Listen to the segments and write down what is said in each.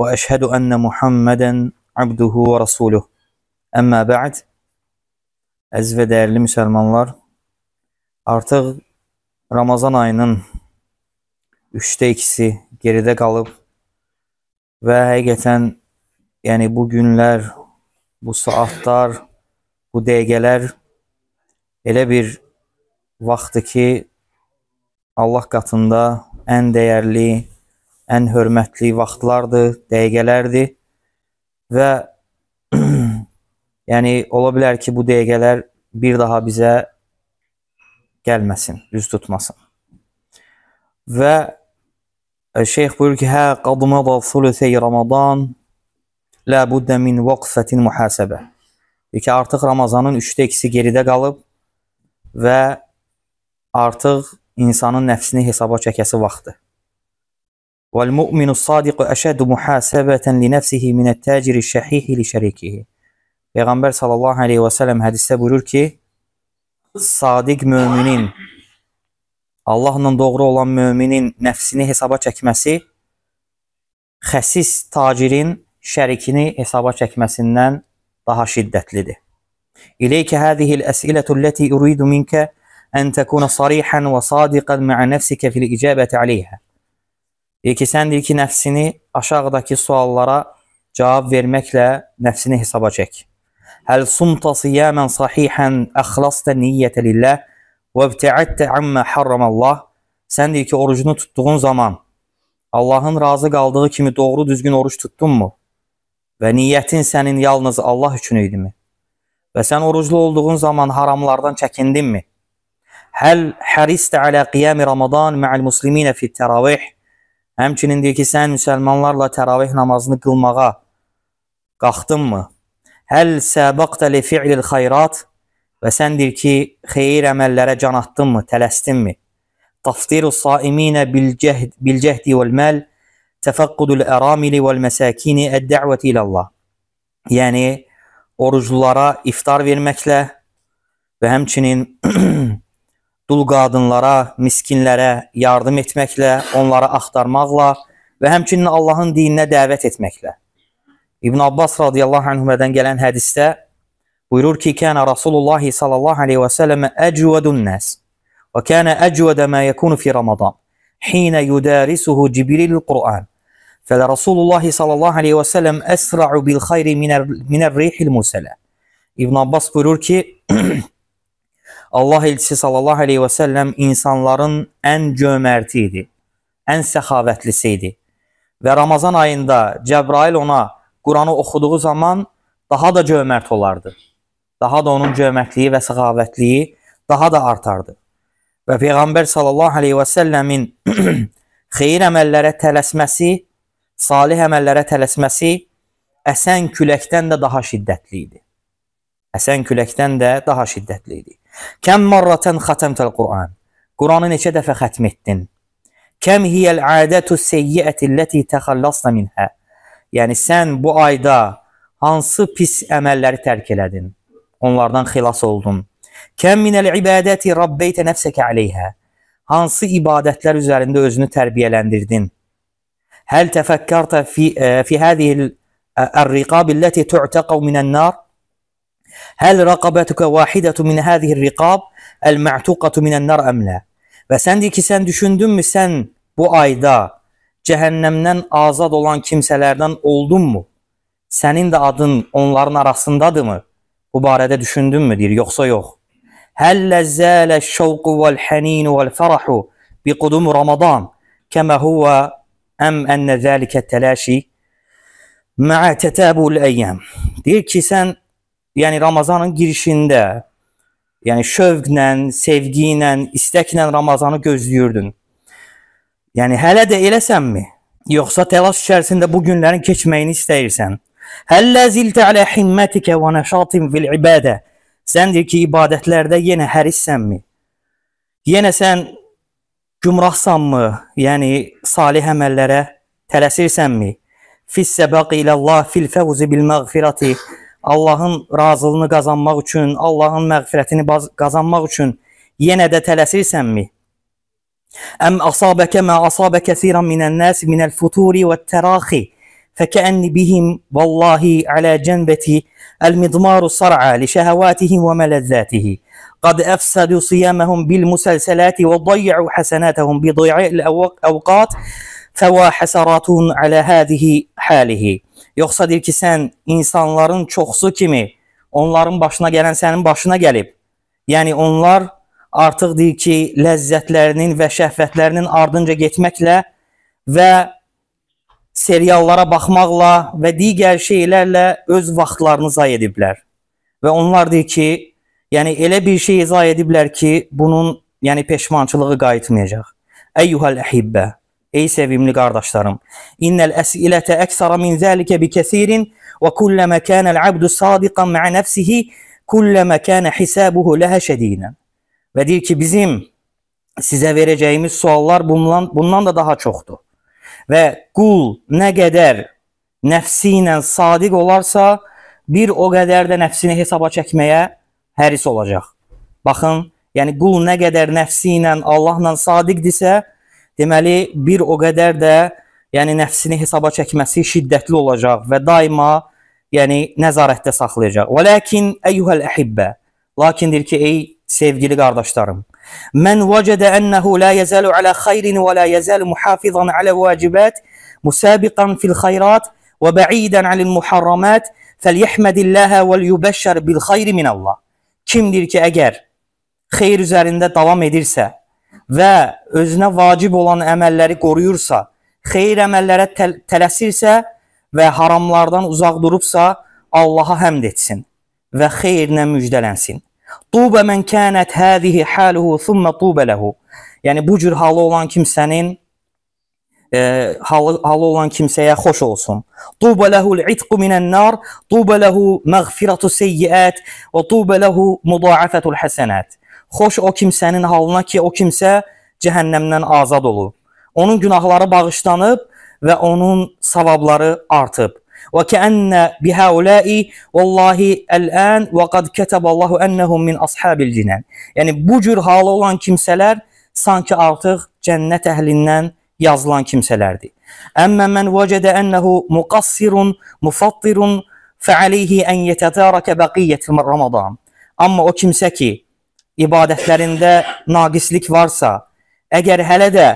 واشهد ان محمدا abduhu və rasuluh. Əmmə bə'd, əziz və dəyərli müsəlmanlar, artıq Ramazan ayının üçdə ikisi geridə qalıb və həqiqətən yəni bu günlər, bu saatlar, bu dəqiqələr elə bir vaxtdır ki, Allah qatında ən dəyərli, ən hörmətli vaxtlardır, dəqiqələrdir və yəni ola bilər ki, bu dəqiqələr bir daha bizə gəlməsin, üz tutmasın. Və e, şeyx buyurur ki, hə qadmada thuluthi Ramazan la budda min vaqfatin muhasabə. Ki artıq Ramazanın 3/2-si geridə qalıb və artıq insanın nəfsini hesaba çəkəsi vaxtdır. والمؤمن الصادق əşəd muhasəbətən li nəfsihi min at-tacir şəhih li şərikihi. Peyğəmbər sallallahu əleyhi və səlləm hədisdə buyurur ki, sadiq möminin Allahla doğru olan möminin nəfsini hesaba çəkməsi xəsis tacirin şərikini hesaba çəkməsindən daha şiddətlidir. İleykə hədihil əs'ilətu ləti uridu minkə ən təkuna sarihan və sadiqan mə nəfsikə fil icabətə aleyhə. Deyir ki, sən deyir ki, nəfsini aşağıdakı suallara cavab verməklə nəfsini hesaba çək. Həl sumta siyaman sahihan əxlasda niyyətə lillah və ibtəadtə amma harramallah. Sən deyir ki, orucunu tutduğun zaman Allahın razı qaldığı kimi doğru düzgün oruç tutdunmu? Və niyyətin sənin yalnız Allah üçün idimi? Və sən oruclu olduğun zaman haramlardan çəkindinmi? Həl həristə alə qiyami Ramazan mə'al musliminə fit təravih. Həmçinin deyir ki, sən müsəlmanlarla təravih namazını qılmağa qalxdınmı? Həl səbaqtə li fi'lil xayrat və sən deyir ki, xeyir əməllərə can atdınmı, tələsdinmi? Taftiru saiminə bil cəhd bil cəhdi vəl mal təfaqqudul əramili vəl məsakini əd-dəvəti ilə Allah. Yəni oruclulara iftar verməklə və həmçinin dul qadınlara, miskinlərə yardım etməklə, onları axtarmaqla və həmçinin Allahın dininə dəvət etməklə. İbn Abbas radiyallahu anhümədən gələn hədisdə buyurur ki, kənə Rasulullah sallallahu aleyhi və sələmə əcvədun nəs və kənə əcvədə mə yəkunu fi Ramadan xinə yudərisuhu Cibril Qur'an fələ Rasulullah sallallahu aleyhi və sələm əsra'u bil xayri minər, minər rihil musələ İbn Abbas buyurur ki, Allah elçisi sallallahu aleyhi və səlləm insanların ən cömərti idi, ən səxavətlisi idi. Və Ramazan ayında Cəbrail ona Quranı oxuduğu zaman daha da cömərt olardı. Daha da onun cömərtliyi və səxavətliyi daha da artardı. Və Peyğəmbər sallallahu aleyhi və səlləmin xeyir əməllərə tələsməsi, salih əməllərə tələsməsi əsən küləkdən də daha şiddətli idi. Əsən küləkdən də daha şiddətli idi. Kəm marratan xatəmtəl Quran. Quranı neçə dəfə xətm etdin? Kəm hiyəl adətu seyyiəti ləti təxəllasna minhə. Yəni sən bu ayda hansı pis əməlləri tərk elədin? Onlardan xilas oldun. Kəm minəl ibadəti rabbeytə nəfsəkə aleyhə. Hansı ibadətlər üzərində özünü tərbiyələndirdin? Həl təfəkkərtə fi, fi hədihil الرقاب التي تعتقى من النار Həl raqabatuka vahidatu min hadhihi riqab el-ma'tuqatu minan nar am la? Və sən deyir ki, sən düşündünmü sən bu ayda cəhənnəmdən azad olan kimsələrdən oldunmu? Sənin də adın onların arasındadırmı? Bu barədə düşündünmü deyir, yoxsa yox. Həllə zələ şəvqu vəl hənin vəl fərahu bi qudum Ramadan kəmə huvə əm ənnə zəlikə tələşi məə tətəbul əyyəm. Deyir ki, sən yəni Ramazanın girişində, yəni şövqlə, sevgi ilə, istəklə Ramazanı gözləyirdin. Yəni hələ də eləsənmi? Yoxsa təlaş içərisində bu günlərin keçməyini istəyirsən? Həllə ziltə alə himmətikə və nəşatin fil ibadə. Səndir ki, ibadətlərdə yenə hərissənmi? Yenə sən gümrahsanmı? Yəni salih əməllərə tələsirsənmi? Fis səbaqi ilə Allah fil fəvzi bil məğfirati Allahın razılığını qazanmaq üçün, Allahın məğfirətini qazanmaq üçün yenə də tələsirsənmi? Əm asabəkə mə asabə kəsirən minən nəs minəl futuri və təraxi fəkəənni bihim vallahi alə cənbəti əl-midmaru sar'a li şəhəvatihim və mələzzətihi qad əfsədu siyaməhum bil musəlsələti və dayyəu həsənətəhum bi dayyəl əvqat fəvə həsəratun alə həzihi həlihi Yoxsa deyir ki, sən insanların çoxsu kimi onların başına gələn sənin başına gəlib. Yəni onlar artıq deyir ki, ləzzətlərinin və şəhvətlərinin ardınca getməklə və seriallara baxmaqla və digər şeylərlə öz vaxtlarını zayi ediblər. Və onlar deyir ki, yəni elə bir şey zayi ediblər ki, bunun yəni peşmançılığı qayıtmayacaq. Əyyuhəl əhibbə Ey sevimli kardeşlerim, innel es'ilete eksara min zâlike bi kesirin ve kulleme kânel abdu sadikan ma'a nefsihi kulleme kâne hisâbuhu lehe şedînen. Ve deyir ki bizim size vereceğimiz suallar bundan, bundan da daha çoxdur. Və qul nə qədər nəfsi ilə sadiq olarsa, bir o qədər də nəfsini hesaba çəkməyə həris olacaq. Baxın, yəni qul nə qədər nəfsi ilə, Allahla sadiqdirsə, deməli bir o qədər də yəni nəfsini hesaba çəkməsi şiddətli olacaq və daima yəni nəzarətdə saxlayacaq. Və lakin eyyuhəl əhibbə. Lakin deyir ki, ey sevgili qardaşlarım, mən vəcədə ənəhu la yəzəlu alə xeyrin və la yəzəlu muhafizan alə vacibat, musabiqan fil xeyrat və bəidən alil muharramat, fəlyəhmədilləhə və lübəşşər bil xeyri min Allah. Kimdir ki, əgər xeyir üzərində davam edirsə, və özünə vacib olan əməlləri qoruyursa, xeyir əməllərə təl tələsirsə və haramlardan uzaq durubsa, Allaha həmd etsin və xeyirlə müjdələnsin. Tubə mən kənət həzihi haluhu thumma tubə lehu. Yəni bu cür halı olan kimsənin e, halı, halı olan kimsəyə xoş olsun. Tubə lehul itqu minən nar, tubə lehu məğfiratu seyyiət və tubə lehu mudaafətul həsənət. Xoş o kimsənin halına ki, o kimsə cəhənnəmdən azad olub. Onun günahları bağışlanıb və onun savabları artıb. Və kəənnə bihəuləi vallahi ələn və qad kətəballahu ennəhum min ashabil cinən. Yəni bu cür halı olan kimsələr sanki artıq cənnət əhlindən yazılan kimsələrdir. Əmmə mən vəcədə ennəhu muqassirun, mufattirun fəaleyhi ən yetətərəkə bəqiyyəti Ramazan. Amma o kimsə ki, ibadətlərində naqislik varsa, əgər hələ də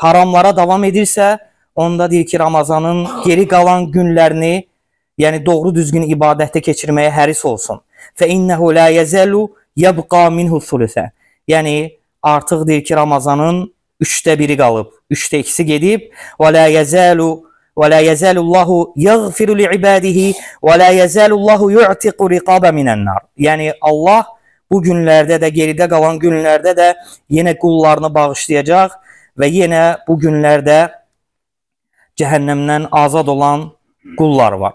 haramlara davam edirsə, onda deyir ki, Ramazanın geri qalan günlərini, yəni doğru düzgün ibadətdə keçirməyə həris olsun. Fə innehu la yazalu yabqa minhu thulusa. Yəni artıq deyir ki, Ramazanın 3də biri qalıb, 3də ikisi gedib. Və la yazalu və la yazalullahu yaghfiru li ibadihi və la yazalullahu yu'tiqu riqaba minan nar. Yəni Allah bu günlərdə də, geridə qalan günlərdə də yenə qullarını bağışlayacaq və yenə bu günlərdə cəhənnəmdən azad olan qullar var.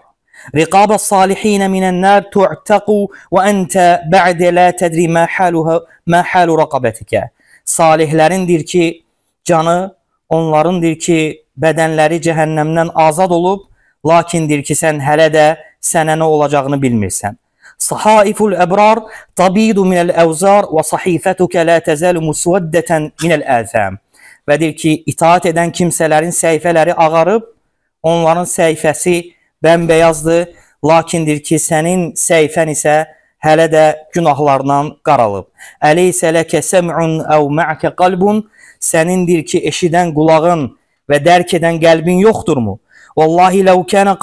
رقاب الصالحين من النار تعتق وأنت بعد لا تدري ما حالها ما حال رقبتك. Salihlərindir ki, canı onlarındır ki, bədənləri cəhənnəmdən azad olub, lakindir ki, sən hələ də sənə nə olacağını bilmirsən. صحائف الأبرار تبيض من الأوزار وصحيفتك لا تزال مسودة من الآثام və deyir ki, itaat edən kimsələrin səhifələri ağarıb, onların səhifəsi bəmbəyazdır, lakin deyir ki, sənin səhifən isə hələ də günahlarla qaralıb. Əleysə ləkə səm'un əv mə'kə qalbun, sənindir ki, eşidən qulağın və dərk edən qəlbin yoxdurmu? Vallahi ləv kənə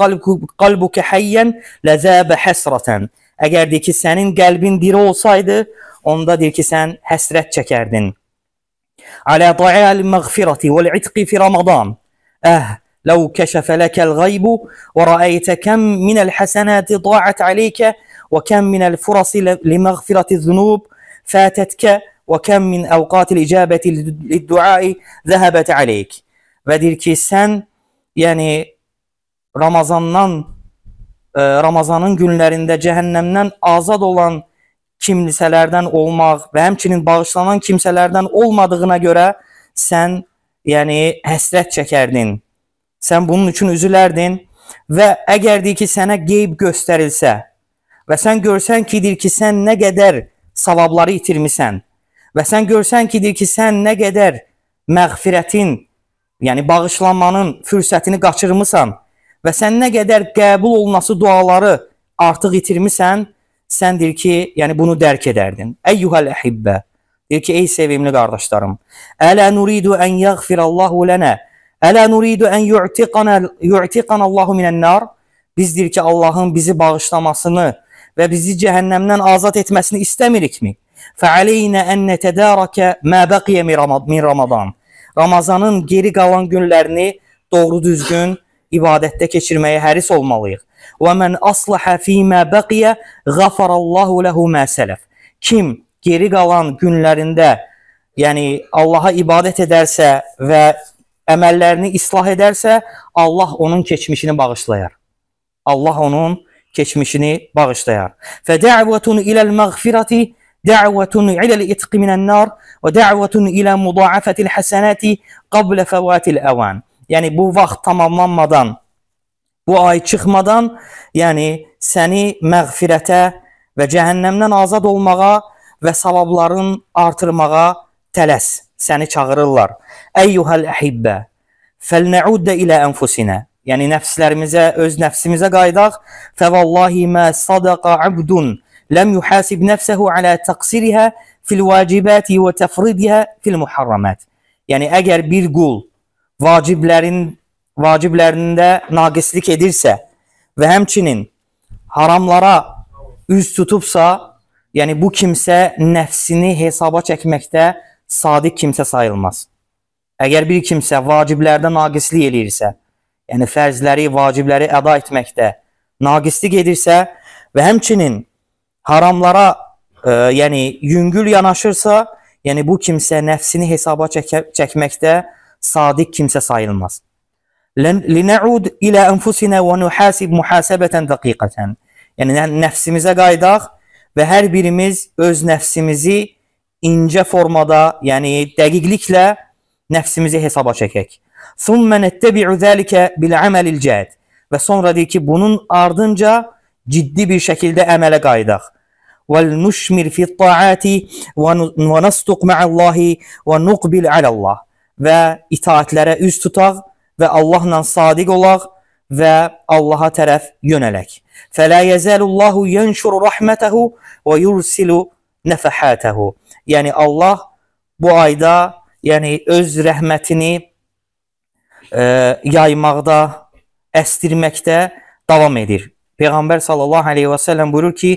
qalbukə həyyən ləzəbə həsrətən. Əgər deyir ki, sənin qəlbin diri olsaydı, onda deyir ki, sən həsrət çəkərdin. Alə ta'al məğfirəti vəl itqi fi Ramazan. Əh, لو كشف لك الغيب ورأيت كم من الحسنات ضاعت عليك وكم من الفرص لمغفرة الذنوب فاتتك وكم من أوقات الإجابة للدعاء ذهبت عليك. Və deyir ki, sən yəni Ramazandan Ramazanın günlərində cəhənnəmdən azad olan kimsələrdən olmaq və həmçinin bağışlanan kimsələrdən olmadığına görə sən, yəni həsrət çəkərdin. Sən bunun üçün üzülərdin və əgər deyir ki, sənə qeyb göstərilsə və sən görsən ki, deyir ki, sən nə qədər savabları itirmisən və sən görsən ki, deyir ki, sən nə qədər məğfirətin, yəni bağışlanmanın fürsətini qaçırmısan və sən nə qədər qəbul olunması duaları artıq itirmisən, sən deyir ki, yəni bunu dərk edərdin. Əyyuhəl əhibbə. Deyir ki, ey sevimli qardaşlarım, ələ nuridu ən yəğfirallahu lənə, ələ nuridu ən yu'tiqana yu'tiqana Allahu minən nar. Biz deyir ki, Allahın bizi bağışlamasını və bizi cəhənnəmdən azad etməsini istəmirikmi? Fəaleynə ən nətədərəkə mə bəqiyə min Ramazan. Ramazanın geri qalan günlərini doğru düzgün ibadətdə keçirməyə həris olmalıyıq. Və mən aslaha fīmə bəqiyə qafarallahu lehu mə sələf. Kim geri qalan günlərində, yəni Allaha ibadət edərsə və əməllərini islah edərsə, Allah onun keçmişini bağışlayar. Allah onun keçmişini bağışlayar. Fədəvətun iləl məğfirəti دعوة إلى الإتق من النار ودعوة إلى مضاعفة الحسنات قبل فوات الأوان yəni bu vaxt tamamlanmadan, bu ay çıxmadan, yəni səni məğfirətə və cəhənnəmdən azad olmağa və savabların artırmağa tələs. Səni çağırırlar. Əyyuhəl əhibbə, fəlnəuddə ilə ənfusinə. Yəni nəfslərimizə, öz nəfsimizə qayıdaq. Fəvallahi mə sadaqa abdun ləm yuhasib nəfsəhu alə təqsirihə fil vacibəti və təfridihə fil muharramət. Yəni əgər bir qul vaciblərin vaciblərində naqislik edirsə və həmçinin haramlara üz tutubsa, yəni bu kimsə nəfsini hesaba çəkməkdə sadiq kimsə sayılmaz. Əgər bir kimsə vaciblərdə naqislik eləyirsə, yəni fərzləri, vacibləri əda etməkdə naqislik edirsə və həmçinin haramlara, e, yəni yüngül yanaşırsa, yəni bu kimsə nəfsini hesaba çəkə, çəkməkdə sadiq kimsə sayılmaz. Linəud ilə enfusinə və nuhasib muhasebətən daqiqətən. Yəni nəfsimizə qayıdaq və hər birimiz öz nəfsimizi incə formada, yəni dəqiqliklə nəfsimizi hesaba çəkək. Summa nettabi'u zalika bil amalil cad. Və sonra deyir ki, bunun ardınca ciddi bir şəkildə əmələ qayıdaq. Vel nushmir fi ta'ati və nasduq ma'allahi və nuqbil alallah və itaətlərə üz tutaq və Allahla sadiq olaq və Allaha tərəf yönələk. Fələ yəzəlullahu yənşuru rəhmətəhu və yursilu nəfəhətəhu. Yəni Allah bu ayda yəni öz rəhmətini e, yaymaqda, əstirməkdə davam edir. Peyğəmbər sallallahu əleyhi və səlləm buyurur ki: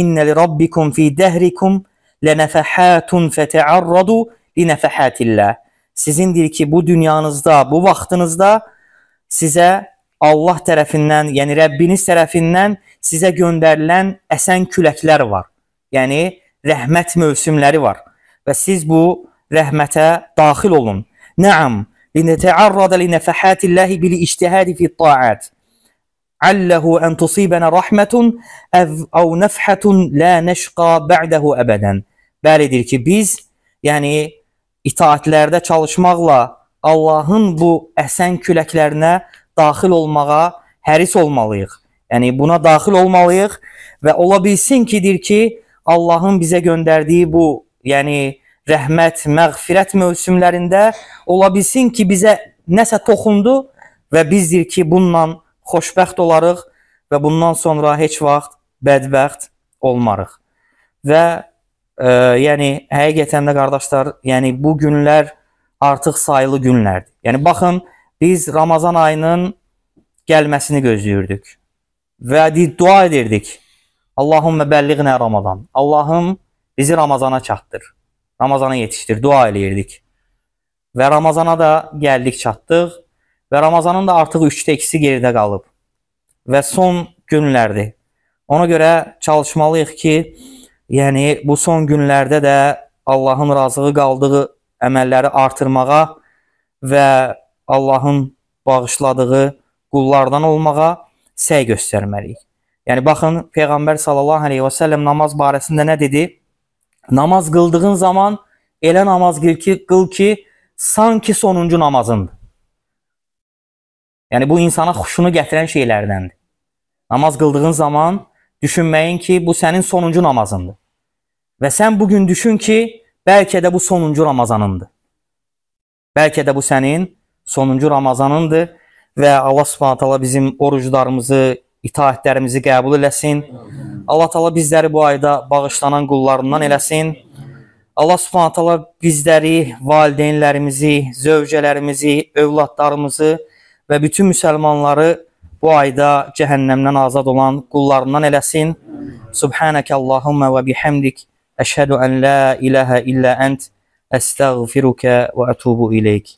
"İnnə li rabbikum fi dəhrikum lanafahhatun feta'arradu li nafahatillah." sizindir ki, bu dünyanızda, bu vaxtınızda sizə Allah tərəfindən, yəni Rəbbiniz tərəfindən sizə göndərilən əsən küləklər var. Yəni rəhmət mövsümləri var və siz bu rəhmətə daxil olun. Naam, linata'arrada linafahatillahi bil ijtihadi fi ta'at. Allahu an tusibana rahmatun aw nafhatun la nashqa ba'dahu abadan. Bəlidir ki, biz yəni itaətlərdə çalışmaqla Allahın bu əsən küləklərinə daxil olmağa həris olmalıyıq. Yəni buna daxil olmalıyıq və ola bilsin ki, dir ki, Allahın bizə göndərdiyi bu, yəni rəhmət, məğfirət mövsümlərində ola bilsin ki, bizə nəsə toxundu və bizdir ki, bununla xoşbəxt olarıq və bundan sonra heç vaxt bədbəxt olmarıq. Və E, yəni həqiqətən də qardaşlar, yəni bu günlər artıq sayılı günlərdir. Yəni baxın, biz Ramazan ayının gəlməsini gözləyirdik və dua edirdik. Allahümme bəlliğnə Ramazan. Allahım bizi Ramazana çatdır. Ramazana yetişdir, dua eləyirdik. Və Ramazana da gəldik, çatdıq. Və Ramazanın da artıq 3-də 2-si geridə qalıb. Və son günlərdir. Ona görə çalışmalıyıq ki, yəni bu son günlərdə də Allahın razığı qaldığı əməlləri artırmağa və Allahın bağışladığı qullardan olmağa səy göstərməliyik. Yəni baxın Peyğəmbər sallallahu əleyhi və səlləm namaz barəsində nə dedi? Namaz qıldığın zaman elə namaz qıl ki, qıl ki, sanki sonuncu namazındır. Yəni bu insana xoşunu gətirən şeylərdəndir. Namaz qıldığın zaman Düşünməyin ki, bu sənin sonuncu namazındır. Və sən bugün düşün ki, bəlkə də bu sonuncu Ramazanındır. Bəlkə də bu sənin sonuncu Ramazanındır və Allah Subhanahu taala bizim oruclarımızı, itaatlərimizi qəbul eləsin. Allah Taala bizləri bu ayda bağışlanan qullarından eləsin. Allah Subhanahu taala bizləri, valideynlərimizi, zövcələrimizi, övladlarımızı və bütün müsəlmanları bu ayda cəhənnəmdən azad olan qullarından eləsin. Subhanəkə Allahumma və bihamdik. Əşhədu ən la iləhə illə ənt. Əstəğfirukə və ətubu iləyk.